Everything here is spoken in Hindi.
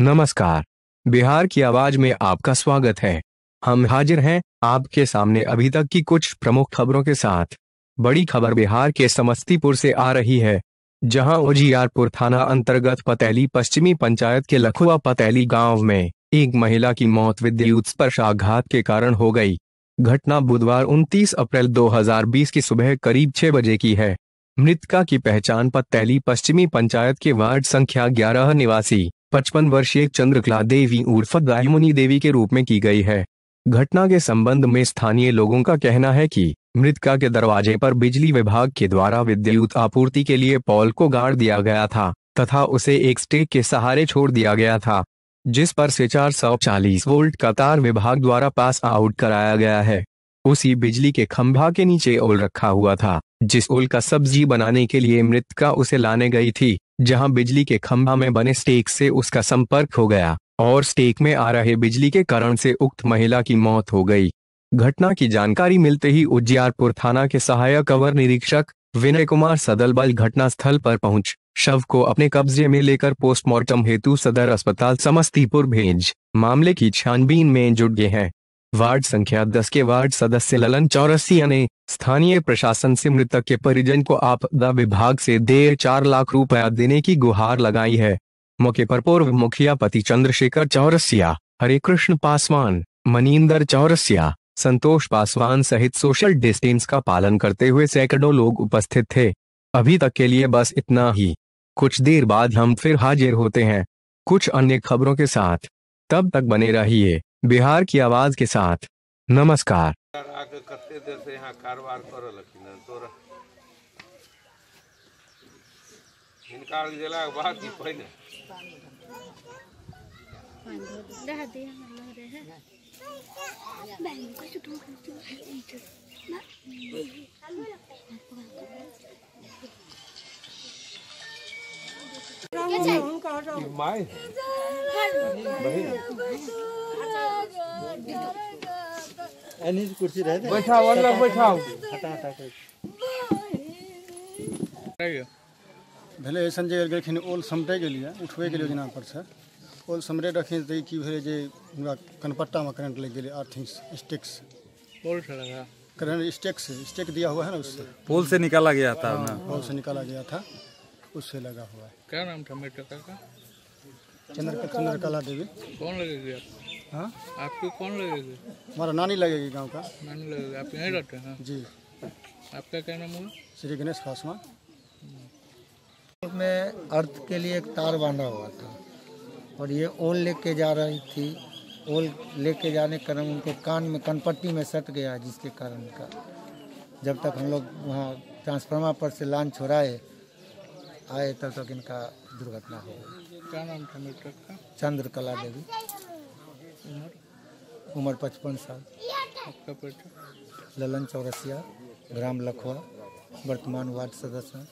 नमस्कार बिहार की आवाज में आपका स्वागत है हम हाजिर हैं आपके सामने अभी तक की कुछ प्रमुख खबरों के साथ बड़ी खबर बिहार के समस्तीपुर से आ रही है जहां उजियारपुर थाना अंतर्गत पतैली पश्चिमी पंचायत के लखुआ पतैली गांव में एक महिला की मौत विद्युत स्पर्शाघात के कारण हो गई घटना बुधवार 29 अप्रैल 2020 की सुबह करीब 6 बजे की है मृतका की पहचान पतैली पश्चिमी पंचायत के वार्ड संख्या 11 निवासी पचपन वर्षीय चंद्रकला देवी उर्फ गायमुनी देवी के रूप में की गई है घटना के संबंध में स्थानीय लोगों का कहना है कि मृतका के दरवाजे पर बिजली विभाग के द्वारा विद्युत आपूर्ति के लिए पॉल को गाड़ दिया गया था तथा उसे एक स्टेक के सहारे छोड़ दिया गया था जिस पर से 440 वोल्ट का तार विभाग द्वारा पास आउट कराया गया है उसी बिजली के खंभा के नीचे ओल रखा हुआ था जिस ओल का सब्जी बनाने के लिए मृतका उसे लाने गई थी जहां बिजली के खंभा में बने स्टेक से उसका संपर्क हो गया और स्टेक में आ रहे बिजली के कारण से उक्त महिला की मौत हो गई घटना की जानकारी मिलते ही उज्जियारपुर थाना के सहायक अवर निरीक्षक विनय कुमार सदलबल घटनास्थल पर पहुंच शव को अपने कब्जे में लेकर पोस्टमार्टम हेतु सदर अस्पताल समस्तीपुर भेज मामले की छानबीन में जुट गए हैं वार्ड संख्या 10 के वार्ड सदस्य ललन चौरसिया ने स्थानीय प्रशासन से मृतक के परिजन को आपदा विभाग से देर चार लाख रुपया देने की गुहार लगाई है मौके पर पूर्व मुखिया पति चंद्रशेखर चौरसिया हरे कृष्ण पासवान मनिंदर चौरसिया संतोष पासवान सहित सोशल डिस्टेंस का पालन करते हुए सैकड़ों लोग उपस्थित थे अभी तक के लिए बस इतना ही कुछ देर बाद हम फिर हाजिर होते हैं कुछ अन्य खबरों के साथ तब तक बने रहिए बिहार की आवाज के साथ नमस्कार कारोबार कर कुर्सी रहते बैठा वल्लभ बैठा हटा हटा कर भेले ऐसा जगह गेलखिन ओल समटे के लिए उठबे के योजना पर से ओल समरे रखे तो की कनपट्टा में करंट लग गए earthing sticks pole current sticks stick दिया हुआ है ना उससे पोल से निकाला गया था ना पोल से निकाला गया था उससे लगा हुआ है क्या नाम था मेरे का चंद्र चंद्रकला देवी कौन लगेगी आप हाँ आपको कौन लगेगी हमारा नानी लगेगी गांव का नानी लगेगी आप यहीं रहते हैं जी आपका क्या नाम हुआ श्री गणेश खासमा में अर्थ के लिए एक तार बांधा हुआ था और ये ओल लेके जा रही थी ओल लेके जाने के कारण उनके कान में कनपट्टी में सट गया जिसके कारण का जब तक हम लोग वहाँ ट्रांसफार्मर पर से लान छोड़ाए आए तब तक इनका दुर्घटना हो गई क्या नाम था मृतक का चंद्रकला देवी उम्र उम्र पचपन साल आपका ललन चौरसिया ग्राम लखवा वर्तमान वार्ड सदस्य